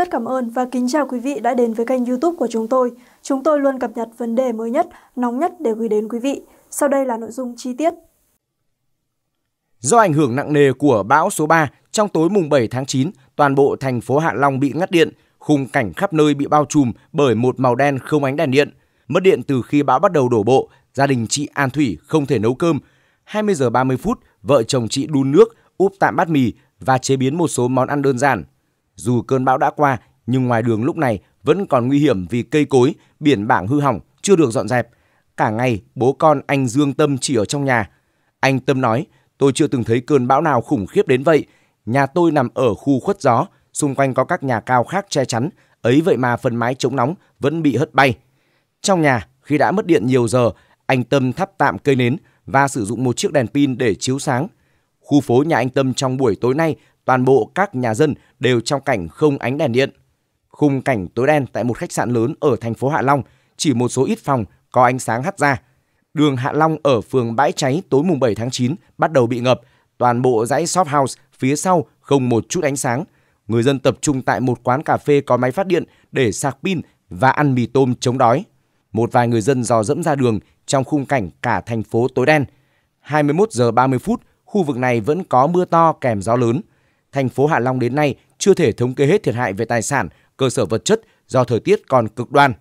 Rất cảm ơn và kính chào quý vị đã đến với kênh youtube của chúng tôi. Chúng tôi luôn cập nhật vấn đề mới nhất, nóng nhất để gửi đến quý vị. Sau đây là nội dung chi tiết. Do ảnh hưởng nặng nề của bão số 3, trong tối mùng 7 tháng 9, toàn bộ thành phố Hạ Long bị ngắt điện, khung cảnh khắp nơi bị bao trùm bởi một màu đen không ánh đèn điện. Mất điện từ khi bão bắt đầu đổ bộ, gia đình chị An Thủy không thể nấu cơm. 20 giờ 30 phút, vợ chồng chị đun nước, úp tạm bát mì và chế biến một số món ăn đơn giản. Dù cơn bão đã qua, nhưng ngoài đường lúc này vẫn còn nguy hiểm vì cây cối, biển bảng hư hỏng chưa được dọn dẹp. Cả ngày, bố con anh Dương Tâm chỉ ở trong nhà. Anh Tâm nói, tôi chưa từng thấy cơn bão nào khủng khiếp đến vậy. Nhà tôi nằm ở khu khuất gió, xung quanh có các nhà cao khác che chắn, ấy vậy mà phần mái chống nóng vẫn bị hất bay. Trong nhà, khi đã mất điện nhiều giờ, anh Tâm thắp tạm cây nến và sử dụng một chiếc đèn pin để chiếu sáng. Khu phố nhà anh Tâm trong buổi tối nay toàn bộ các nhà dân đều trong cảnh không ánh đèn điện. Khung cảnh tối đen tại một khách sạn lớn ở thành phố Hạ Long, chỉ một số ít phòng có ánh sáng hắt ra. Đường Hạ Long ở phường Bãi Cháy tối mùng 7 tháng 9 bắt đầu bị ngập, toàn bộ dãy shop house phía sau không một chút ánh sáng. Người dân tập trung tại một quán cà phê có máy phát điện để sạc pin và ăn mì tôm chống đói. Một vài người dân dò dẫm ra đường trong khung cảnh cả thành phố tối đen. 21 giờ 30 phút, khu vực này vẫn có mưa to kèm gió lớn thành phố Hạ Long đến nay chưa thể thống kê hết thiệt hại về tài sản, cơ sở vật chất do thời tiết còn cực đoan.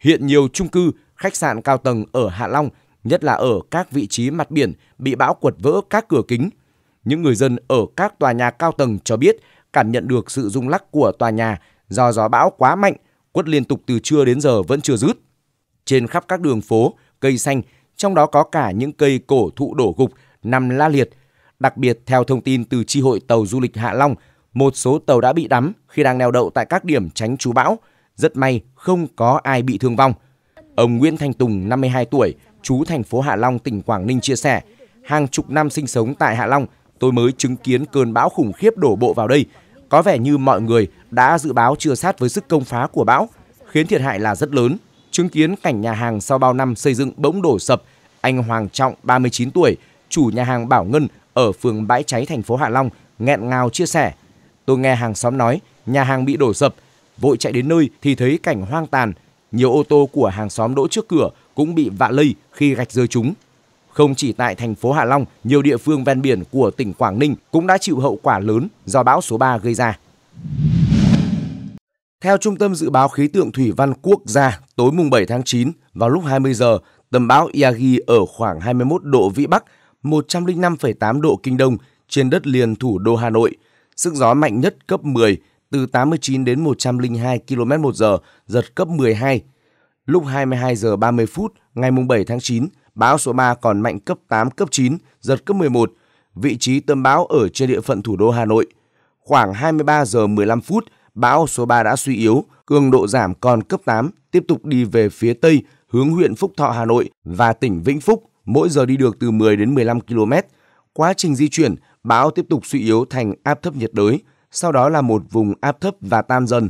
Hiện nhiều trung cư, khách sạn cao tầng ở Hạ Long, nhất là ở các vị trí mặt biển, bị bão quật vỡ các cửa kính. Những người dân ở các tòa nhà cao tầng cho biết cảm nhận được sự rung lắc của tòa nhà do gió bão quá mạnh, quất liên tục từ trưa đến giờ vẫn chưa dứt. Trên khắp các đường phố, cây xanh, trong đó có cả những cây cổ thụ đổ gục nằm la liệt – Đặc biệt, theo thông tin từ tri hội tàu du lịch Hạ Long, một số tàu đã bị đắm khi đang neo đậu tại các điểm tránh trú bão. Rất may không có ai bị thương vong. Ông Nguyễn Thanh Tùng, 52 tuổi, chú thành phố Hạ Long, tỉnh Quảng Ninh chia sẻ, hàng chục năm sinh sống tại Hạ Long, tôi mới chứng kiến cơn bão khủng khiếp đổ bộ vào đây. Có vẻ như mọi người đã dự báo chưa sát với sức công phá của bão, khiến thiệt hại là rất lớn. Chứng kiến cảnh nhà hàng sau bao năm xây dựng bỗng đổ sập, anh Hoàng Trọng, 39 tuổi, chủ nhà hàng Bảo Ngân ở phường Bãi Cháy thành phố Hạ Long nghẹn ngào chia sẻ. Tôi nghe hàng xóm nói nhà hàng bị đổ sập, vội chạy đến nơi thì thấy cảnh hoang tàn, nhiều ô tô của hàng xóm đỗ trước cửa cũng bị vạ lây khi gạch rơi chúng. Không chỉ tại thành phố Hạ Long, nhiều địa phương ven biển của tỉnh Quảng Ninh cũng đã chịu hậu quả lớn do bão số 3 gây ra. Theo Trung tâm Dự báo Khí tượng Thủy văn Quốc gia, tối mùng 7 tháng 9 vào lúc 20 giờ, tầm bão Yagi ở khoảng 21 độ Vĩ Bắc, 105,8 độ Kinh Đông trên đất liền thủ đô Hà Nội. Sức gió mạnh nhất cấp 10, từ 89 đến 102 km một giờ, giật cấp 12. Lúc 22 giờ 30 phút ngày 7 tháng 9, bão số 3 còn mạnh cấp 8, cấp 9, giật cấp 11. Vị trí tâm bão ở trên địa phận thủ đô Hà Nội. Khoảng 23 giờ 15 phút, bão số 3 đã suy yếu, cường độ giảm còn cấp 8, tiếp tục đi về phía Tây, hướng huyện Phúc Thọ Hà Nội và tỉnh Vĩnh Phúc mỗi giờ đi được từ 10 đến 15 km. Quá trình di chuyển, bão tiếp tục suy yếu thành áp thấp nhiệt đới, sau đó là một vùng áp thấp và tan dần.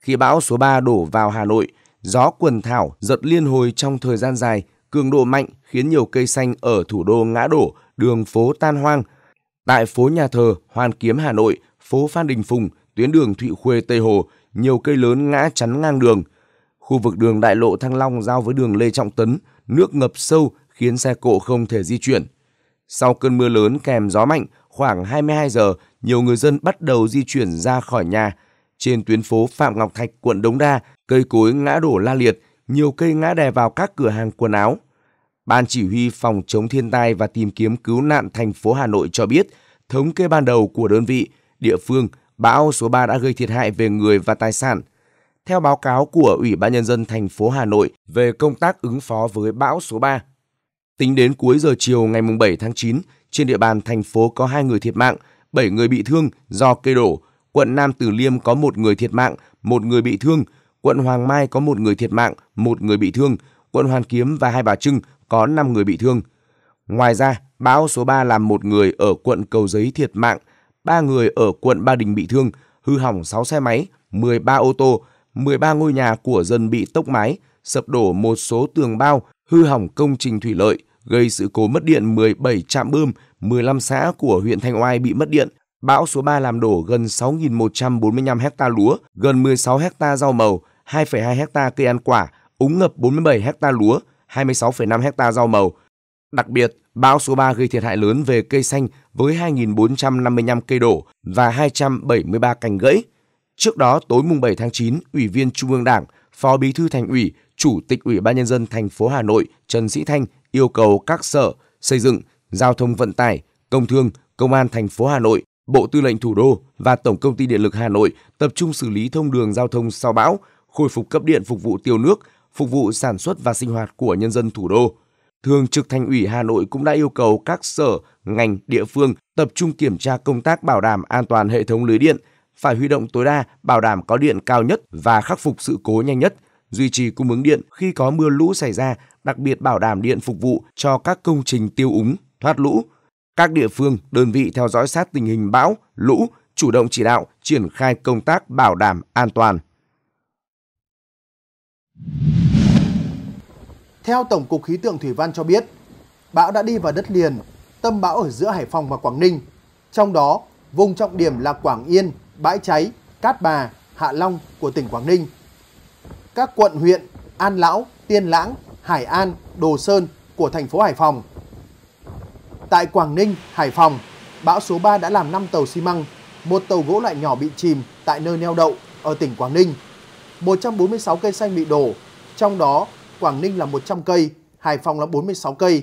Khi bão số 3 đổ vào Hà Nội, gió quần thảo giật liên hồi trong thời gian dài, cường độ mạnh khiến nhiều cây xanh ở thủ đô ngã đổ, đường phố tan hoang. Tại phố Nhà thờ, Hoàn Kiếm Hà Nội, phố Phan Đình Phùng, tuyến đường Thụy Khuê Tây Hồ, nhiều cây lớn ngã chắn ngang đường. Khu vực đường đại lộ Thăng Long giao với đường Lê Trọng Tấn, nước ngập sâu khiến xe cộ không thể di chuyển. Sau cơn mưa lớn kèm gió mạnh, khoảng 22 giờ, nhiều người dân bắt đầu di chuyển ra khỏi nhà. Trên tuyến phố Phạm Ngọc Thạch, quận Đống Đa, cây cối ngã đổ la liệt, nhiều cây ngã đè vào các cửa hàng quần áo. Ban chỉ huy phòng chống thiên tai và tìm kiếm cứu nạn thành phố Hà Nội cho biết, thống kê ban đầu của đơn vị, địa phương, bão số 3 đã gây thiệt hại về người và tài sản. Theo báo cáo của Ủy ban nhân dân thành phố Hà Nội về công tác ứng phó với bão số 3, Tính đến cuối giờ chiều ngày 7 tháng 9, trên địa bàn thành phố có 2 người thiệt mạng, 7 người bị thương do cây đổ. Quận Nam Từ Liêm có 1 người thiệt mạng, 1 người bị thương. Quận Hoàng Mai có 1 người thiệt mạng, 1 người bị thương. Quận Hoàn Kiếm và Hai Bà Trưng có 5 người bị thương. Ngoài ra, bão số 3 làm 1 người ở quận Cầu Giấy thiệt mạng, 3 người ở quận Ba Đình bị thương, hư hỏng 6 xe máy, 13 ô tô, 13 ngôi nhà của dân bị tốc mái, sập đổ một số tường bao, hư hỏng công trình thủy lợi, gây sự cố mất điện 17 trạm bơm, 15 xã của huyện Thanh Oai bị mất điện. Bão số 3 làm đổ gần 6.145 ha lúa, gần 16 ha rau màu, 2,2 ha cây ăn quả, úng ngập 47 ha lúa, 26,5 ha rau màu. Đặc biệt, bão số 3 gây thiệt hại lớn về cây xanh với 2.455 cây đổ và 273 cành gãy. Trước đó, tối mùng 7 tháng 9, Ủy viên Trung ương Đảng, Phó Bí thư Thành ủy, Chủ tịch Ủy ban nhân dân thành phố Hà Nội Trần Sĩ Thanh yêu cầu các sở xây dựng, giao thông vận tải, công thương, công an thành phố Hà Nội, Bộ Tư lệnh Thủ đô và Tổng công ty Điện lực Hà Nội tập trung xử lý thông đường giao thông sau bão, khôi phục cấp điện phục vụ tiêu nước, phục vụ sản xuất và sinh hoạt của nhân dân thủ đô. Thường trực Thành ủy Hà Nội cũng đã yêu cầu các sở, ngành, địa phương tập trung kiểm tra công tác bảo đảm an toàn hệ thống lưới điện, phải huy động tối đa bảo đảm có điện cao nhất và khắc phục sự cố nhanh nhất – duy trì cung ứng điện khi có mưa lũ xảy ra, đặc biệt bảo đảm điện phục vụ cho các công trình tiêu úng, thoát lũ. Các địa phương, đơn vị theo dõi sát tình hình bão, lũ, chủ động chỉ đạo triển khai công tác bảo đảm an toàn. Theo Tổng cục Khí tượng Thủy văn cho biết, bão đã đi vào đất liền, tâm bão ở giữa Hải Phòng và Quảng Ninh. Trong đó, vùng trọng điểm là Quảng Yên, Bãi Cháy, Cát Bà, Hạ Long của tỉnh Quảng Ninh – các quận huyện An Lão, Tiên Lãng, Hải An, Đồ Sơn của thành phố Hải Phòng. Tại Quảng Ninh, Hải Phòng, bão số 3 đã làm 5 tàu xi măng, một tàu gỗ loại nhỏ bị chìm tại nơi neo đậu ở tỉnh Quảng Ninh. 146 cây xanh bị đổ, trong đó Quảng Ninh là 100 cây, Hải Phòng là 46 cây.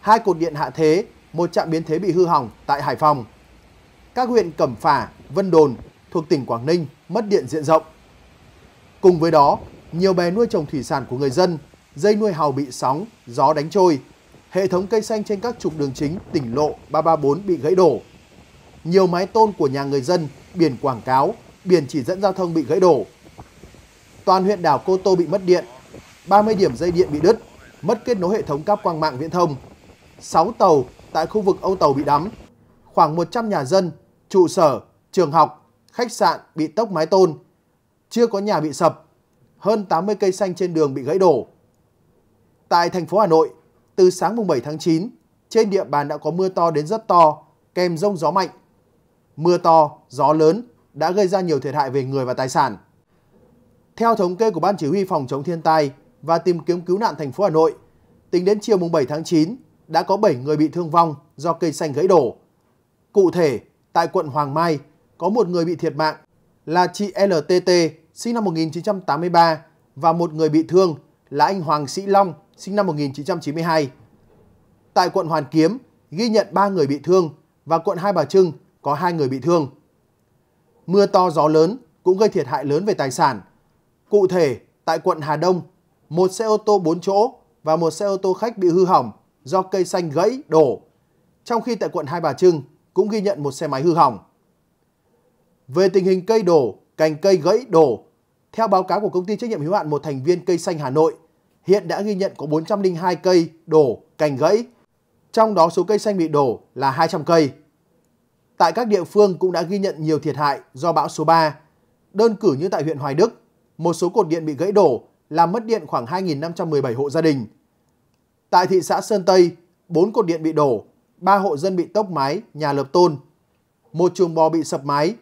Hai cột điện hạ thế, một trạm biến thế bị hư hỏng tại Hải Phòng. Các huyện Cẩm Phả, Vân Đồn thuộc tỉnh Quảng Ninh mất điện diện rộng. Cùng với đó, nhiều bè nuôi trồng thủy sản của người dân, dây nuôi hàu bị sóng, gió đánh trôi. Hệ thống cây xanh trên các trục đường chính tỉnh lộ 334 bị gãy đổ. Nhiều mái tôn của nhà người dân, biển quảng cáo, biển chỉ dẫn giao thông bị gãy đổ. Toàn huyện đảo Cô Tô bị mất điện, 30 điểm dây điện bị đứt, mất kết nối hệ thống cáp quang mạng viễn thông. 6 tàu tại khu vực Âu Tàu bị đắm. Khoảng 100 nhà dân, trụ sở, trường học, khách sạn bị tốc mái tôn. Chưa có nhà bị sập, hơn 80 cây xanh trên đường bị gãy đổ. Tại thành phố Hà Nội, từ sáng mùng 7 tháng 9, trên địa bàn đã có mưa to đến rất to, kèm rông gió mạnh. Mưa to, gió lớn đã gây ra nhiều thiệt hại về người và tài sản. Theo thống kê của Ban Chỉ huy Phòng chống thiên tai và tìm kiếm cứu nạn thành phố Hà Nội, tính đến chiều mùng 7 tháng 9 đã có 7 người bị thương vong do cây xanh gãy đổ. Cụ thể, tại quận Hoàng Mai có một người bị thiệt mạng là chị LTT sinh năm 1983 và một người bị thương là anh Hoàng Sĩ Long, sinh năm 1992. Tại quận Hoàn Kiếm ghi nhận 3 người bị thương và quận Hai Bà Trưng có 2 người bị thương. Mưa to gió lớn cũng gây thiệt hại lớn về tài sản. Cụ thể, tại quận Hà Đông, một xe ô tô 4 chỗ và một xe ô tô khách bị hư hỏng do cây xanh gãy, đổ. Trong khi tại quận Hai Bà Trưng cũng ghi nhận một xe máy hư hỏng. Về tình hình cây đổ cành cây gãy đổ. Theo báo cáo của công ty trách nhiệm hữu hạn một thành viên cây xanh Hà Nội, hiện đã ghi nhận có 402 cây đổ, cành gãy, trong đó số cây xanh bị đổ là 200 cây. Tại các địa phương cũng đã ghi nhận nhiều thiệt hại do bão số 3. Đơn cử như tại huyện Hoài Đức, một số cột điện bị gãy đổ làm mất điện khoảng 2.517 hộ gia đình. Tại thị xã Sơn Tây, 4 cột điện bị đổ, 3 hộ dân bị tốc mái, nhà lợp tôn. Một chuồng bò bị sập mái,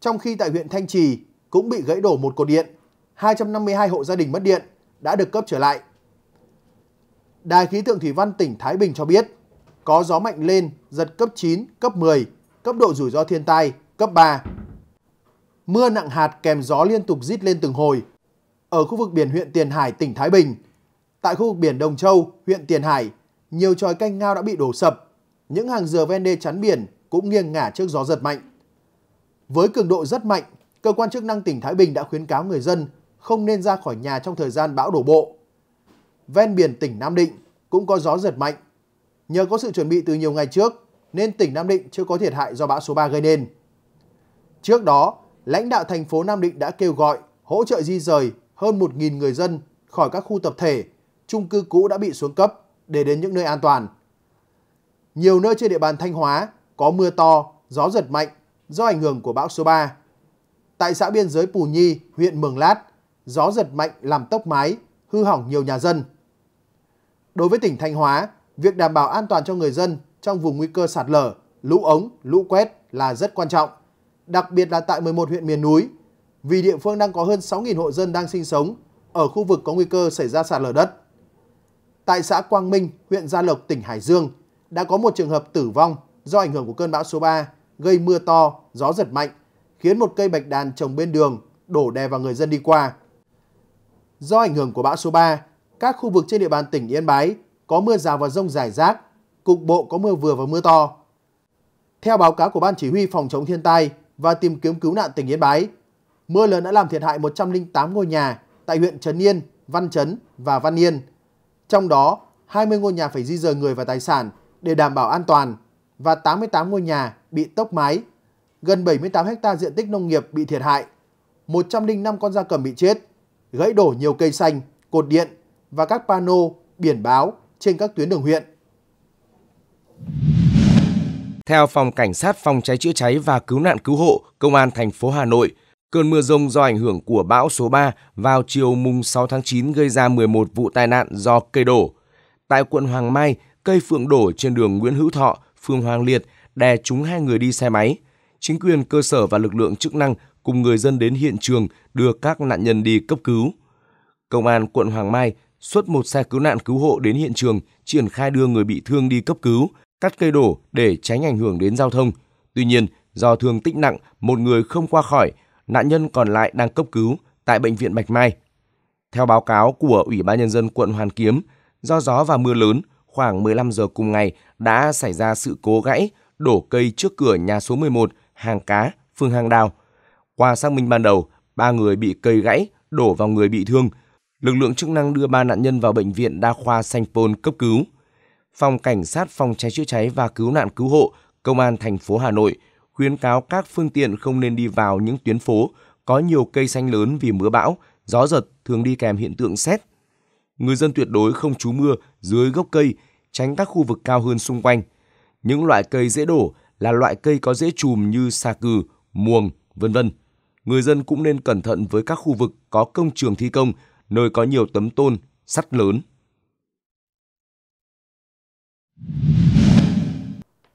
trong khi tại huyện Thanh Trì cũng bị gãy đổ một cột điện, 252 hộ gia đình mất điện đã được cấp trở lại. Đài khí tượng thủy văn tỉnh Thái Bình cho biết, có gió mạnh lên giật cấp 9, cấp 10, cấp độ rủi ro thiên tai cấp 3. Mưa nặng hạt kèm gió liên tục rít lên từng hồi. Ở khu vực biển huyện Tiền Hải, tỉnh Thái Bình, tại khu vực biển Đồng Châu, huyện Tiền Hải, nhiều tròi canh ngao đã bị đổ sập. Những hàng dừa ven đê chắn biển cũng nghiêng ngả trước gió giật mạnh. Với cường độ rất mạnh, cơ quan chức năng tỉnh Thái Bình đã khuyến cáo người dân không nên ra khỏi nhà trong thời gian bão đổ bộ. Ven biển tỉnh Nam Định cũng có gió giật mạnh. Nhờ có sự chuẩn bị từ nhiều ngày trước nên tỉnh Nam Định chưa có thiệt hại do bão số 3 gây nên. Trước đó, lãnh đạo thành phố Nam Định đã kêu gọi hỗ trợ di rời hơn 1.000 người dân khỏi các khu tập thể, chung cư cũ đã bị xuống cấp để đến những nơi an toàn. Nhiều nơi trên địa bàn Thanh Hóa có mưa to, gió giật mạnh do ảnh hưởng của bão số 3. Tại xã biên giới Pù Nhi, huyện Mường Lát, gió giật mạnh làm tốc mái, hư hỏng nhiều nhà dân. Đối với tỉnh Thanh Hóa, việc đảm bảo an toàn cho người dân trong vùng nguy cơ sạt lở, lũ ống, lũ quét là rất quan trọng, đặc biệt là tại 11 huyện miền núi, vì địa phương đang có hơn 6.000 hộ dân đang sinh sống ở khu vực có nguy cơ xảy ra sạt lở đất. Tại xã Quang Minh, huyện Gia Lộc, tỉnh Hải Dương, đã có một trường hợp tử vong do ảnh hưởng của cơn bão số 3 gây mưa to, gió giật mạnh, khiến một cây bạch đàn trồng bên đường đổ đè vào người dân đi qua. Do ảnh hưởng của bão số 3, các khu vực trên địa bàn tỉnh Yên Bái có mưa rào và rông rải rác, cục bộ có mưa vừa và mưa to. Theo báo cáo của Ban Chỉ huy Phòng chống thiên tai và tìm kiếm cứu nạn tỉnh Yên Bái, mưa lớn đã làm thiệt hại 108 ngôi nhà tại huyện Trấn Yên, Văn Trấn và Văn Yên. Trong đó, 20 ngôi nhà phải di rời người và tài sản để đảm bảo an toàn và 88 ngôi nhà bị tốc mái, gần 78 hecta diện tích nông nghiệp bị thiệt hại, 105 con gia cầm bị chết, gãy đổ nhiều cây xanh, cột điện và các pano, biển báo trên các tuyến đường huyện. Theo Phòng Cảnh sát Phòng cháy chữa cháy và Cứu nạn Cứu hộ, Công an thành phố Hà Nội, cơn mưa rông do ảnh hưởng của bão số 3 vào chiều mùng 6 tháng 9 gây ra 11 vụ tai nạn do cây đổ. Tại quận Hoàng Mai, cây phượng đổ trên đường Nguyễn Hữu Thọ, phường Hoàng Liệt đè trúng hai người đi xe máy. Chính quyền cơ sở và lực lượng chức năng cùng người dân đến hiện trường đưa các nạn nhân đi cấp cứu. Công an quận Hoàng Mai xuất một xe cứu nạn cứu hộ đến hiện trường triển khai đưa người bị thương đi cấp cứu, cắt cây đổ để tránh ảnh hưởng đến giao thông. Tuy nhiên, do thương tích nặng, một người không qua khỏi, nạn nhân còn lại đang cấp cứu tại bệnh viện Bạch Mai. Theo báo cáo của Ủy ban nhân dân quận Hoàn Kiếm, do gió và mưa lớn, khoảng 15 giờ cùng ngày đã xảy ra sự cố gãy đổ cây trước cửa nhà số 11, hàng cá, phường hàng đào. Qua xác minh ban đầu, ba người bị cây gãy, đổ vào người bị thương. Lực lượng chức năng đưa ba nạn nhân vào bệnh viện đa khoa Sanh Pôn cấp cứu. Phòng Cảnh sát Phòng cháy chữa cháy và Cứu nạn Cứu hộ, Công an thành phố Hà Nội khuyến cáo các phương tiện không nên đi vào những tuyến phố có nhiều cây xanh lớn vì mưa bão, gió giật thường đi kèm hiện tượng xét. Người dân tuyệt đối không trú mưa dưới gốc cây, tránh các khu vực cao hơn xung quanh – những loại cây dễ đổ là loại cây có dễ chùm như sa cừ, muồng, vân vân. Người dân cũng nên cẩn thận với các khu vực có công trường thi công, nơi có nhiều tấm tôn, sắt lớn.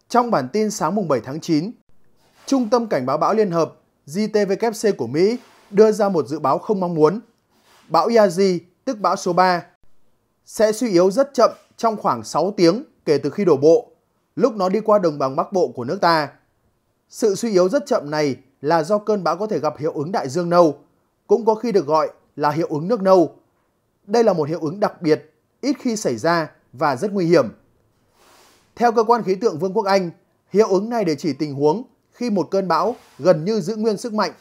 Trong bản tin sáng mùng 7 tháng 9, Trung tâm Cảnh báo bão Liên hợp JTWC của Mỹ đưa ra một dự báo không mong muốn. Bão Yazi, tức bão số 3, sẽ suy yếu rất chậm trong khoảng 6 tiếng kể từ khi đổ bộ lúc nó đi qua đồng bằng Bắc Bộ của nước ta. Sự suy yếu rất chậm này là do cơn bão có thể gặp hiệu ứng đại dương nâu, cũng có khi được gọi là hiệu ứng nước nâu. Đây là một hiệu ứng đặc biệt, ít khi xảy ra và rất nguy hiểm. Theo cơ quan khí tượng Vương quốc Anh, hiệu ứng này để chỉ tình huống khi một cơn bão gần như giữ nguyên sức mạnh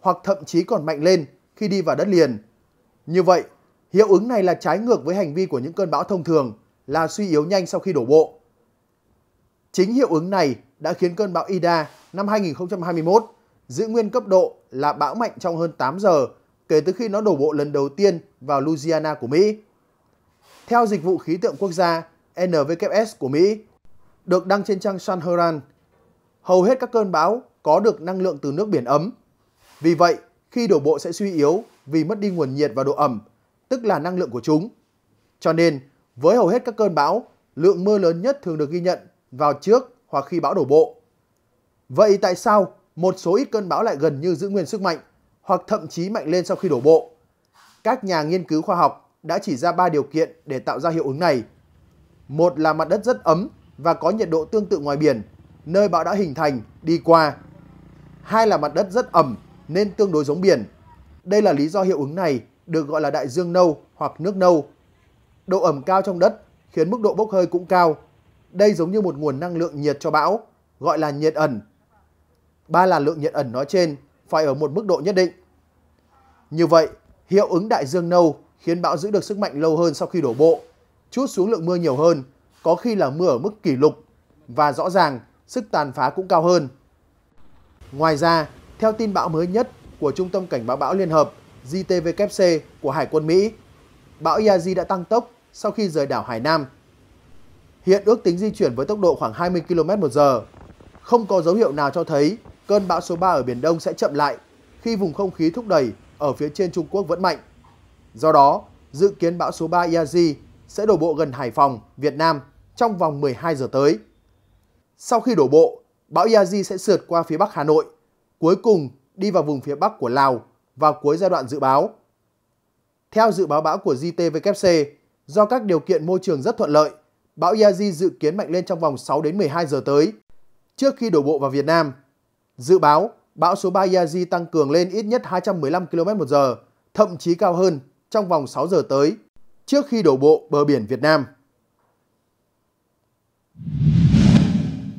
hoặc thậm chí còn mạnh lên khi đi vào đất liền. Như vậy, hiệu ứng này là trái ngược với hành vi của những cơn bão thông thường là suy yếu nhanh sau khi đổ bộ. Chính hiệu ứng này đã khiến cơn bão Ida năm 2021 giữ nguyên cấp độ là bão mạnh trong hơn 8 giờ kể từ khi nó đổ bộ lần đầu tiên vào Louisiana của Mỹ. Theo Dịch vụ Khí tượng Quốc gia NWS của Mỹ, được đăng trên trang San Heran, hầu hết các cơn bão có được năng lượng từ nước biển ấm. Vì vậy, khi đổ bộ sẽ suy yếu vì mất đi nguồn nhiệt và độ ẩm, tức là năng lượng của chúng. Cho nên, với hầu hết các cơn bão, lượng mưa lớn nhất thường được ghi nhận vào trước hoặc khi bão đổ bộ. Vậy tại sao một số ít cơn bão lại gần như giữ nguyên sức mạnh hoặc thậm chí mạnh lên sau khi đổ bộ? Các nhà nghiên cứu khoa học đã chỉ ra 3 điều kiện để tạo ra hiệu ứng này. Một là mặt đất rất ấm và có nhiệt độ tương tự ngoài biển, nơi bão đã hình thành, đi qua. Hai là mặt đất rất ẩm nên tương đối giống biển. Đây là lý do hiệu ứng này được gọi là đại dương nâu hoặc nước nâu. Độ ẩm cao trong đất khiến mức độ bốc hơi cũng cao đây giống như một nguồn năng lượng nhiệt cho bão, gọi là nhiệt ẩn. Ba là lượng nhiệt ẩn nói trên phải ở một mức độ nhất định. Như vậy, hiệu ứng đại dương nâu khiến bão giữ được sức mạnh lâu hơn sau khi đổ bộ, chút xuống lượng mưa nhiều hơn, có khi là mưa ở mức kỷ lục và rõ ràng sức tàn phá cũng cao hơn. Ngoài ra, theo tin bão mới nhất của Trung tâm Cảnh báo bão Liên Hợp JTVKC của Hải quân Mỹ, bão Yazi đã tăng tốc sau khi rời đảo Hải Nam Hiện ước tính di chuyển với tốc độ khoảng 20 km một giờ. Không có dấu hiệu nào cho thấy cơn bão số 3 ở Biển Đông sẽ chậm lại khi vùng không khí thúc đẩy ở phía trên Trung Quốc vẫn mạnh. Do đó, dự kiến bão số 3 Iazi sẽ đổ bộ gần Hải Phòng, Việt Nam trong vòng 12 giờ tới. Sau khi đổ bộ, bão Iazi sẽ sượt qua phía Bắc Hà Nội, cuối cùng đi vào vùng phía Bắc của Lào vào cuối giai đoạn dự báo. Theo dự báo bão của JTWC, do các điều kiện môi trường rất thuận lợi, bão Yaji dự kiến mạnh lên trong vòng 6 đến 12 giờ tới, trước khi đổ bộ vào Việt Nam. Dự báo, bão số 3 Yaji tăng cường lên ít nhất 215 km một giờ, thậm chí cao hơn trong vòng 6 giờ tới, trước khi đổ bộ bờ biển Việt Nam.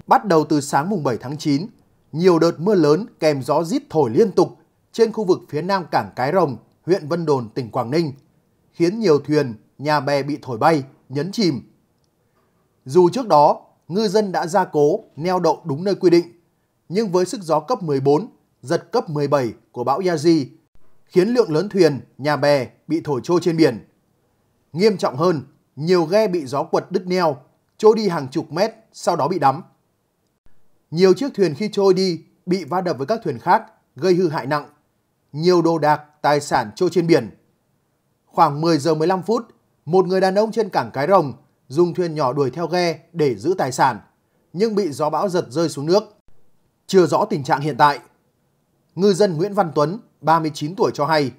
Bắt đầu từ sáng mùng 7 tháng 9, nhiều đợt mưa lớn kèm gió rít thổi liên tục trên khu vực phía nam cảng Cái Rồng, huyện Vân Đồn, tỉnh Quảng Ninh, khiến nhiều thuyền, nhà bè bị thổi bay, nhấn chìm, dù trước đó, ngư dân đã gia cố, neo đậu đúng nơi quy định, nhưng với sức gió cấp 14, giật cấp 17 của bão Yaji, khiến lượng lớn thuyền, nhà bè bị thổi trôi trên biển. Nghiêm trọng hơn, nhiều ghe bị gió quật đứt neo, trôi đi hàng chục mét, sau đó bị đắm. Nhiều chiếc thuyền khi trôi đi bị va đập với các thuyền khác, gây hư hại nặng. Nhiều đồ đạc, tài sản trôi trên biển. Khoảng 10 giờ 15 phút, một người đàn ông trên cảng Cái Rồng dùng thuyền nhỏ đuổi theo ghe để giữ tài sản, nhưng bị gió bão giật rơi xuống nước. Chưa rõ tình trạng hiện tại. Ngư dân Nguyễn Văn Tuấn, 39 tuổi cho hay,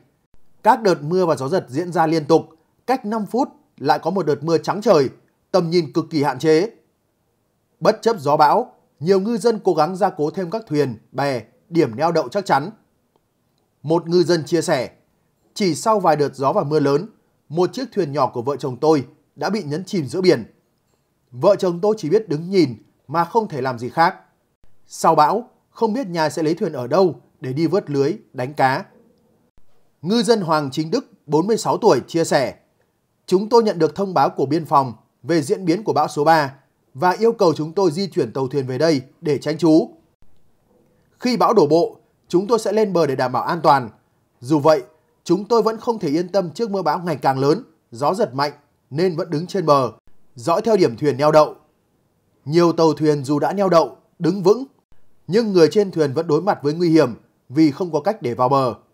các đợt mưa và gió giật diễn ra liên tục, cách 5 phút lại có một đợt mưa trắng trời, tầm nhìn cực kỳ hạn chế. Bất chấp gió bão, nhiều ngư dân cố gắng gia cố thêm các thuyền, bè, điểm neo đậu chắc chắn. Một ngư dân chia sẻ, chỉ sau vài đợt gió và mưa lớn, một chiếc thuyền nhỏ của vợ chồng tôi đã bị nhấn chìm giữa biển. Vợ chồng tôi chỉ biết đứng nhìn mà không thể làm gì khác. Sau bão, không biết nhà sẽ lấy thuyền ở đâu để đi vớt lưới, đánh cá. Ngư dân Hoàng Chính Đức, 46 tuổi, chia sẻ Chúng tôi nhận được thông báo của biên phòng về diễn biến của bão số 3 và yêu cầu chúng tôi di chuyển tàu thuyền về đây để tránh trú. Khi bão đổ bộ, chúng tôi sẽ lên bờ để đảm bảo an toàn. Dù vậy, chúng tôi vẫn không thể yên tâm trước mưa bão ngày càng lớn, gió giật mạnh nên vẫn đứng trên bờ, dõi theo điểm thuyền neo đậu. Nhiều tàu thuyền dù đã neo đậu, đứng vững, nhưng người trên thuyền vẫn đối mặt với nguy hiểm vì không có cách để vào bờ.